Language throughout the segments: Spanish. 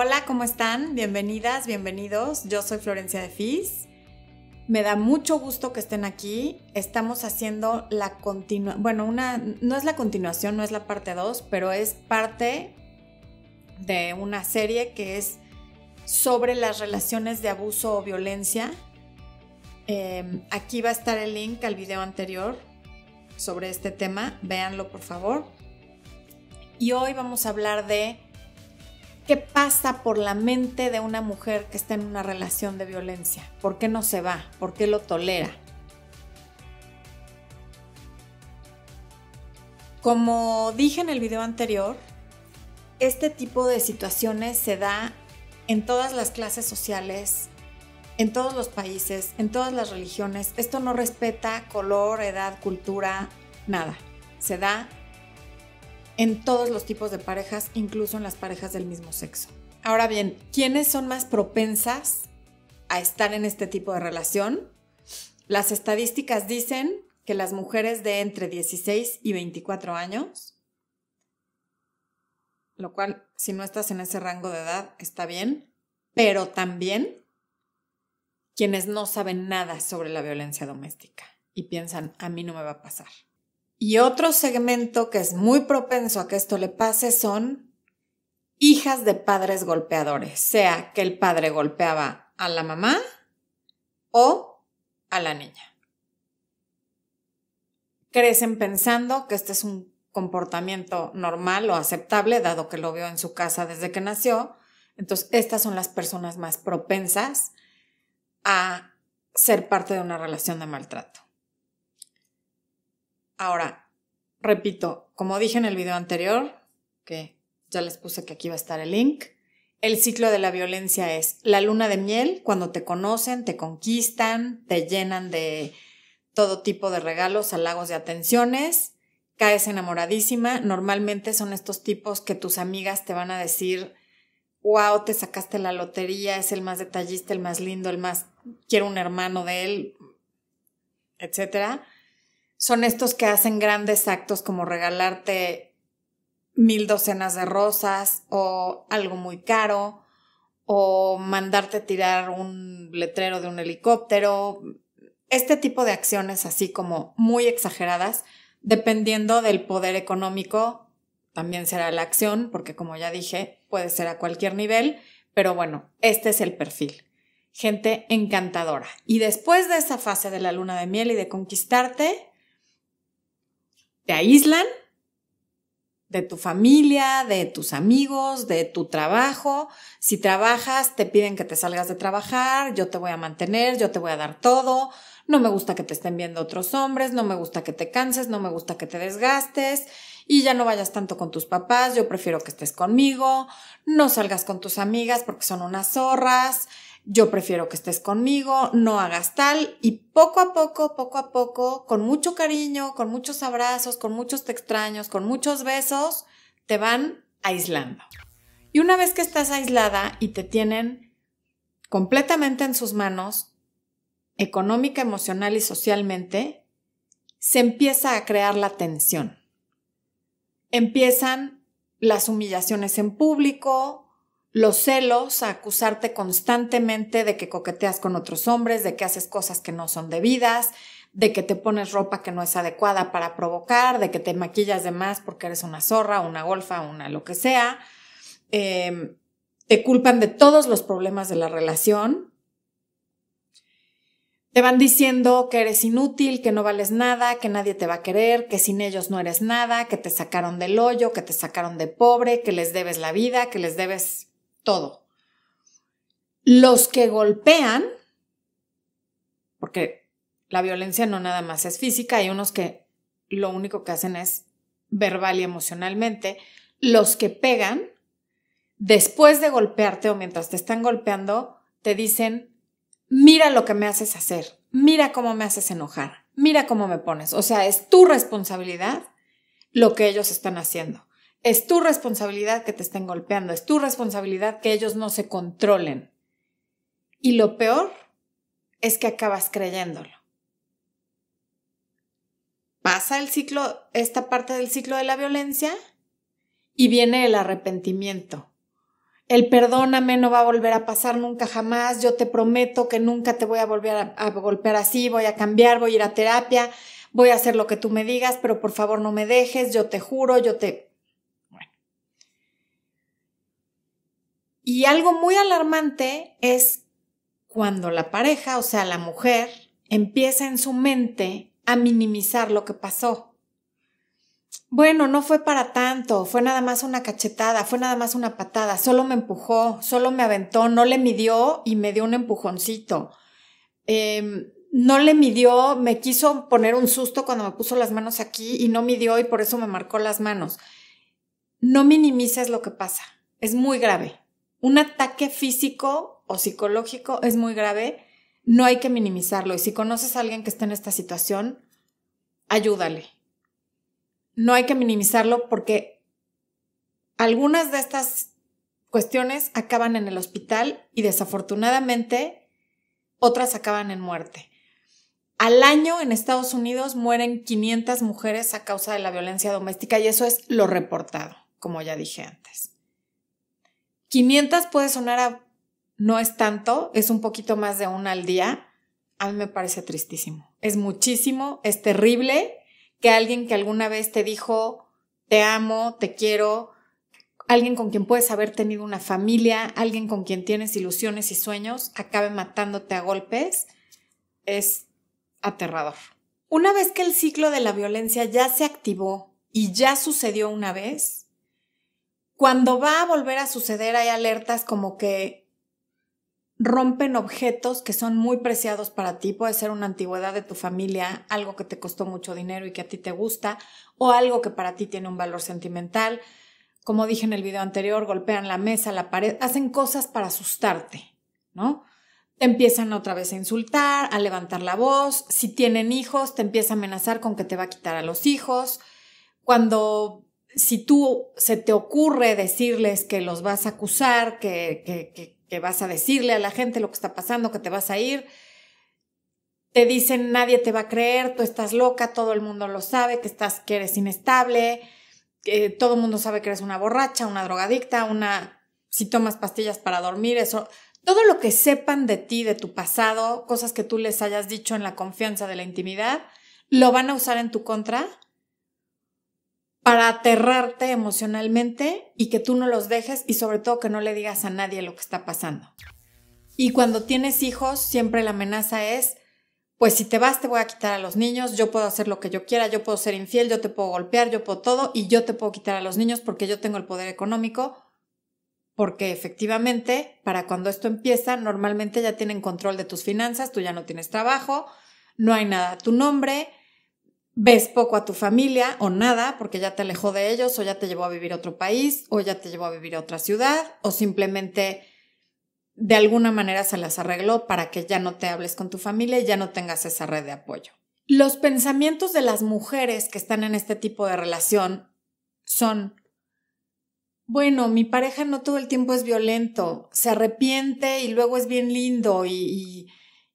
Hola, ¿cómo están? Bienvenidas, bienvenidos. Yo soy Florencia de Fis. Me da mucho gusto que estén aquí. Estamos haciendo la continuación, bueno, una, no es la continuación, no es la parte 2, pero es parte de una serie que es sobre las relaciones de abuso o violencia. Em, aquí va a estar el link al video anterior sobre este tema. Véanlo, por favor. Y hoy vamos a hablar de ¿Qué pasa por la mente de una mujer que está en una relación de violencia? ¿Por qué no se va? ¿Por qué lo tolera? Como dije en el video anterior, este tipo de situaciones se da en todas las clases sociales, en todos los países, en todas las religiones. Esto no respeta color, edad, cultura, nada. Se da en todos los tipos de parejas, incluso en las parejas del mismo sexo. Ahora bien, ¿quiénes son más propensas a estar en este tipo de relación? Las estadísticas dicen que las mujeres de entre 16 y 24 años, lo cual si no estás en ese rango de edad está bien, pero también quienes no saben nada sobre la violencia doméstica y piensan, a mí no me va a pasar. Y otro segmento que es muy propenso a que esto le pase son hijas de padres golpeadores, sea que el padre golpeaba a la mamá o a la niña. Crecen pensando que este es un comportamiento normal o aceptable, dado que lo vio en su casa desde que nació. Entonces, estas son las personas más propensas a ser parte de una relación de maltrato. Ahora, repito, como dije en el video anterior, que ya les puse que aquí va a estar el link, el ciclo de la violencia es la luna de miel, cuando te conocen, te conquistan, te llenan de todo tipo de regalos, halagos y atenciones, caes enamoradísima, normalmente son estos tipos que tus amigas te van a decir, wow, te sacaste la lotería, es el más detallista, el más lindo, el más, quiero un hermano de él, etcétera son estos que hacen grandes actos como regalarte mil docenas de rosas o algo muy caro o mandarte tirar un letrero de un helicóptero. Este tipo de acciones así como muy exageradas, dependiendo del poder económico, también será la acción, porque como ya dije, puede ser a cualquier nivel, pero bueno, este es el perfil gente encantadora. Y después de esa fase de la luna de miel y de conquistarte, te aíslan de tu familia, de tus amigos, de tu trabajo. Si trabajas, te piden que te salgas de trabajar, yo te voy a mantener, yo te voy a dar todo. No me gusta que te estén viendo otros hombres, no me gusta que te canses, no me gusta que te desgastes y ya no vayas tanto con tus papás, yo prefiero que estés conmigo, no salgas con tus amigas porque son unas zorras yo prefiero que estés conmigo, no hagas tal, y poco a poco, poco a poco, con mucho cariño, con muchos abrazos, con muchos te extraños, con muchos besos, te van aislando. Y una vez que estás aislada y te tienen completamente en sus manos, económica, emocional y socialmente, se empieza a crear la tensión. Empiezan las humillaciones en público, los celos, a acusarte constantemente de que coqueteas con otros hombres, de que haces cosas que no son debidas, de que te pones ropa que no es adecuada para provocar, de que te maquillas de más porque eres una zorra, una golfa, una lo que sea. Em, te culpan de todos los problemas de la relación. Te van diciendo que eres inútil, que no vales nada, que nadie te va a querer, que sin ellos no eres nada, que te sacaron del hoyo, que te sacaron de pobre, que les debes la vida, que les debes todo. Los que golpean, porque la violencia no nada más es física, hay unos que lo único que hacen es verbal y emocionalmente, los que pegan, después de golpearte o mientras te están golpeando, te dicen, mira lo que me haces hacer, mira cómo me haces enojar, mira cómo me pones. O sea, es tu responsabilidad lo que ellos están haciendo. Es tu responsabilidad que te estén golpeando, es tu responsabilidad que ellos no se controlen. Y lo peor es que acabas creyéndolo. Pasa el ciclo, esta parte del ciclo de la violencia y viene el arrepentimiento. El perdóname no va a volver a pasar nunca jamás, yo te prometo que nunca te voy a volver a, golpear así, voy a cambiar, voy a ir a terapia, voy a hacer lo que tú me digas, pero por favor no me dejes, yo te juro, yo te Y algo muy alarmante es cuando la pareja, o sea, la mujer, empieza en su mente a minimizar lo que pasó. Bueno, no fue para tanto, fue nada más una cachetada, fue nada más una patada, solo me empujó, solo me aventó, no le midió y me dio un empujoncito. Em, no le midió, me quiso poner un susto cuando me puso las manos aquí y no midió y por eso me marcó las manos. No minimices lo que pasa, es muy grave un ataque físico o psicológico es muy grave, no hay que minimizarlo. Y si conoces a alguien que está en esta situación, ayúdale. No hay que minimizarlo porque algunas de estas cuestiones acaban en el hospital y desafortunadamente otras acaban en muerte. Al año en Estados Unidos mueren 500 mujeres a causa de la violencia doméstica y eso es lo reportado, como ya dije antes. 500 puede sonar a no es tanto, es un poquito más de una al día. A mí me parece tristísimo. Es muchísimo, es terrible que alguien que alguna vez te dijo, te amo, te quiero, alguien con quien puedes haber tenido una familia, alguien con quien tienes ilusiones y sueños, acabe matándote a golpes, es aterrador. Una vez que el ciclo de la violencia ya se activó y ya sucedió una vez, cuando va a volver a suceder hay alertas como que rompen objetos que son muy preciados para ti. Puede ser una antigüedad de tu familia, algo que te costó mucho dinero y que a ti te gusta, o algo que para ti tiene un valor sentimental. Como dije en el video anterior, golpean la mesa, la pared, hacen cosas para asustarte, ¿no? Te empiezan otra vez a insultar, a levantar la voz. Si tienen hijos, te empieza a amenazar con que te va a quitar a los hijos. Cuando si tú se te ocurre decirles que los vas a acusar, que, que, vas a decirle a la gente lo que está pasando, que te vas a ir, te dicen nadie te va a creer, tú estás loca, todo el mundo lo sabe, que estás, que eres inestable, que todo el mundo sabe que eres una borracha, una drogadicta, una si tomas pastillas para dormir, eso, todo lo que sepan de ti, de tu pasado, cosas que tú les hayas dicho en la confianza de la intimidad, lo van a usar en tu contra para aterrarte emocionalmente y que tú no los dejes y sobre todo que no le digas a nadie lo que está pasando. Y cuando tienes hijos, siempre la amenaza es, pues si te vas te voy a quitar a los niños, yo puedo hacer lo que yo quiera, yo puedo ser infiel, yo te puedo golpear, yo puedo todo y yo te puedo quitar a los niños porque yo tengo el poder económico, porque efectivamente para cuando esto empieza normalmente ya tienen control de tus finanzas, tú ya no tienes trabajo, no hay nada a tu nombre, ves poco a tu familia o nada porque ya te alejó de ellos o ya te llevó a vivir a otro país o ya te llevó a vivir a otra ciudad o simplemente de alguna manera se las arregló para que ya no te hables con tu familia y ya no tengas esa red de apoyo. Los pensamientos de las mujeres que están en este tipo de relación son, bueno, mi pareja no todo el tiempo es violento, se arrepiente y luego es bien lindo y,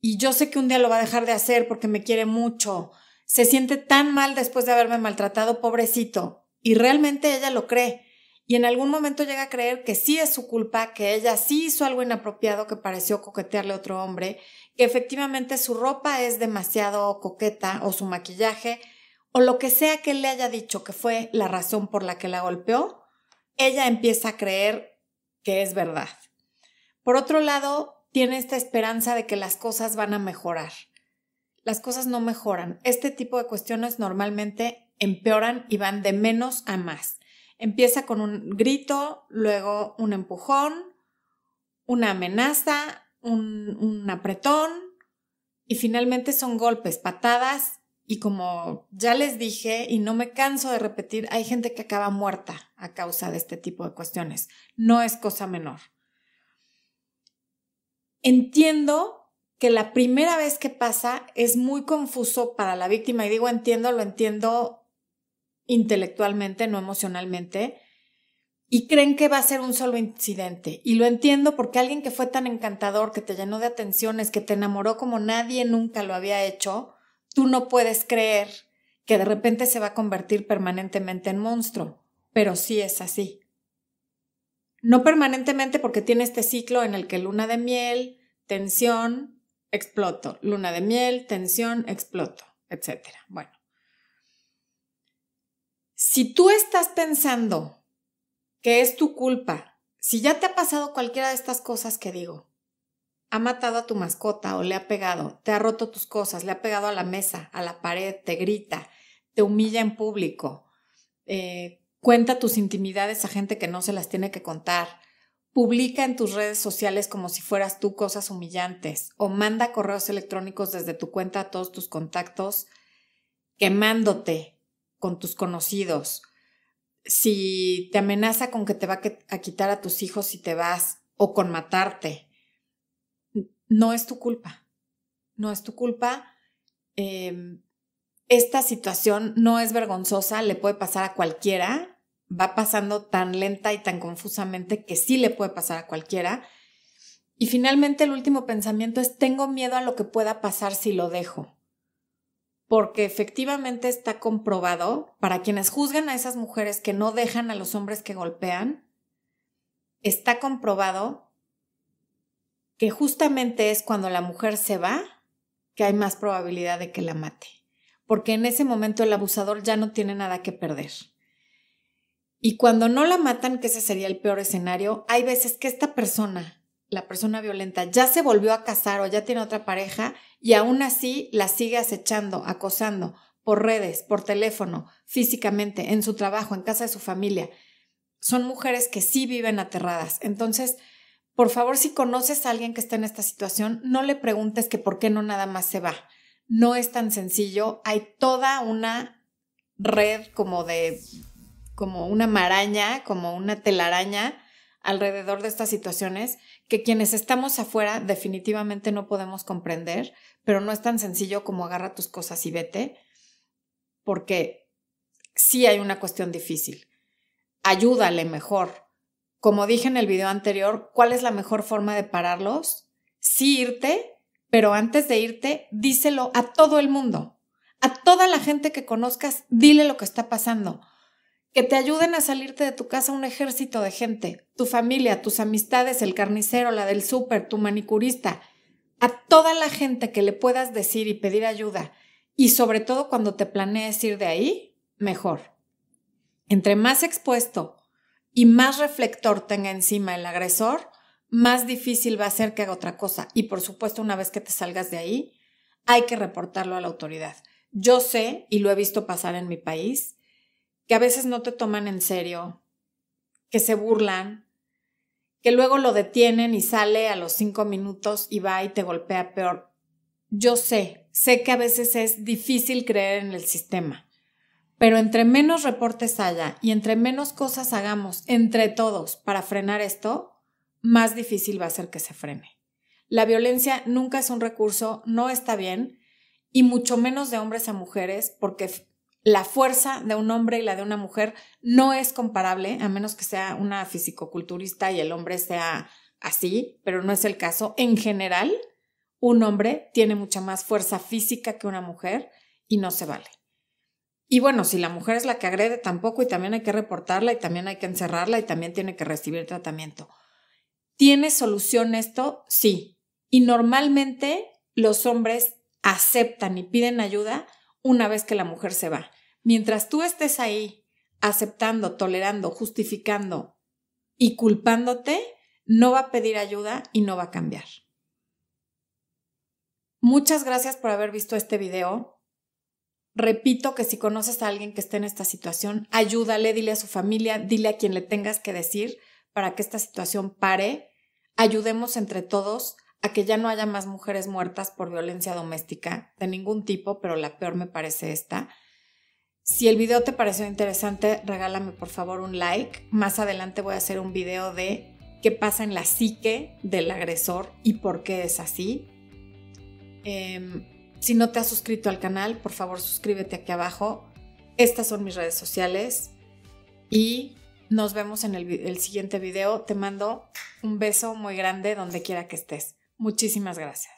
y yo sé que un día lo va a dejar de hacer porque me quiere mucho se siente tan mal después de haberme maltratado, pobrecito. Y realmente ella lo cree. Y en algún momento llega a creer que sí es su culpa, que ella sí hizo algo inapropiado que pareció coquetearle a otro hombre, que efectivamente su ropa es demasiado coqueta o su maquillaje, o lo que sea que él le haya dicho que fue la razón por la que la golpeó, ella empieza a creer que es verdad. Por otro lado, tiene esta esperanza de que las cosas van a mejorar las cosas no mejoran. Este tipo de cuestiones normalmente empeoran y van de menos a más. Empieza con un grito, luego un empujón, una amenaza, un, apretón y finalmente son golpes, patadas y como ya les dije y no me canso de repetir, hay gente que acaba muerta a causa de este tipo de cuestiones. No es cosa menor. Entiendo que la primera vez que pasa es muy confuso para la víctima. Y digo, entiendo, lo entiendo intelectualmente, no emocionalmente. Y creen que va a ser un solo incidente. Y lo entiendo porque alguien que fue tan encantador, que te llenó de atenciones, que te enamoró como nadie nunca lo había hecho, tú no puedes creer que de repente se va a convertir permanentemente en monstruo. Pero sí es así. No permanentemente porque tiene este ciclo en el que luna de miel, tensión, exploto, luna de miel, tensión, exploto, etcétera, Bueno, si tú estás pensando que es tu culpa, si ya te ha pasado cualquiera de estas cosas que digo, ha matado a tu mascota o le ha pegado, te ha roto tus cosas, le ha pegado a la mesa, a la pared, te grita, te humilla en público, eh, cuenta tus intimidades a gente que no se las tiene que contar, Publica en tus redes sociales como si fueras tú cosas humillantes o manda correos electrónicos desde tu cuenta a todos tus contactos quemándote con tus conocidos. Si te amenaza con que te va a quitar a tus hijos si te vas o con matarte, no es tu culpa. No es tu culpa. Em, esta situación no es vergonzosa, le puede pasar a cualquiera va pasando tan lenta y tan confusamente que sí le puede pasar a cualquiera. Y finalmente el último pensamiento es tengo miedo a lo que pueda pasar si lo dejo. Porque efectivamente está comprobado para quienes juzgan a esas mujeres que no dejan a los hombres que golpean, está comprobado que justamente es cuando la mujer se va que hay más probabilidad de que la mate. Porque en ese momento el abusador ya no tiene nada que perder. Y cuando no la matan, que ese sería el peor escenario, hay veces que esta persona, la persona violenta, ya se volvió a casar o ya tiene otra pareja y aún así la sigue acechando, acosando, por redes, por teléfono, físicamente, en su trabajo, en casa de su familia. Son mujeres que sí viven aterradas. Entonces, por favor, si conoces a alguien que está en esta situación, no le preguntes que por qué no nada más se va. No es tan sencillo. Hay toda una red como de como una maraña, como una telaraña alrededor de estas situaciones que quienes estamos afuera definitivamente no podemos comprender, pero no es tan sencillo como agarra tus cosas y vete, porque sí hay una cuestión difícil. Ayúdale mejor. Como dije en el video anterior, ¿cuál es la mejor forma de pararlos? Sí irte, pero antes de irte, díselo a todo el mundo. A toda la gente que conozcas, dile lo que está pasando que te ayuden a salirte de tu casa un ejército de gente, tu familia, tus amistades, el carnicero, la del súper, tu manicurista, a toda la gente que le puedas decir y pedir ayuda, y sobre todo cuando te planees ir de ahí, mejor. Entre más expuesto y más reflector tenga encima el agresor, más difícil va a ser que haga otra cosa. Y por supuesto, una vez que te salgas de ahí, hay que reportarlo a la autoridad. Yo sé, y lo he visto pasar en mi país, que a veces no te toman en serio, que se burlan, que luego lo detienen y sale a los cinco minutos y va y te golpea peor. Yo sé, sé que a veces es difícil creer en el sistema, pero entre menos reportes haya y entre menos cosas hagamos entre todos para frenar esto, más difícil va a ser que se frene. La violencia nunca es un recurso, no está bien, y mucho menos de hombres a mujeres, porque la fuerza de un hombre y la de una mujer no es comparable, a menos que sea una fisicoculturista y el hombre sea así, pero no es el caso. En general, un hombre tiene mucha más fuerza física que una mujer y no se vale. Y bueno, si la mujer es la que agrede tampoco y también hay que reportarla y también hay que encerrarla y también tiene que recibir tratamiento. ¿Tiene solución esto? Sí. Y normalmente los hombres aceptan y piden ayuda una vez que la mujer se va. Mientras tú estés ahí aceptando, tolerando, justificando y culpándote, no va a pedir ayuda y no va a cambiar. Muchas gracias por haber visto este video. Repito que si conoces a alguien que esté en esta situación, ayúdale, dile a su familia, dile a quien le tengas que decir para que esta situación pare. Ayudemos entre todos a que ya no haya más mujeres muertas por violencia doméstica de ningún tipo, pero la peor me parece esta. Si el video te pareció interesante, regálame por favor un like. Más adelante voy a hacer un video de qué pasa en la psique del agresor y por qué es así. Em, si no te has suscrito al canal, por favor suscríbete aquí abajo. Estas son mis redes sociales y nos vemos en el siguiente video. Te mando un beso muy grande donde quiera que estés. Muchísimas gracias.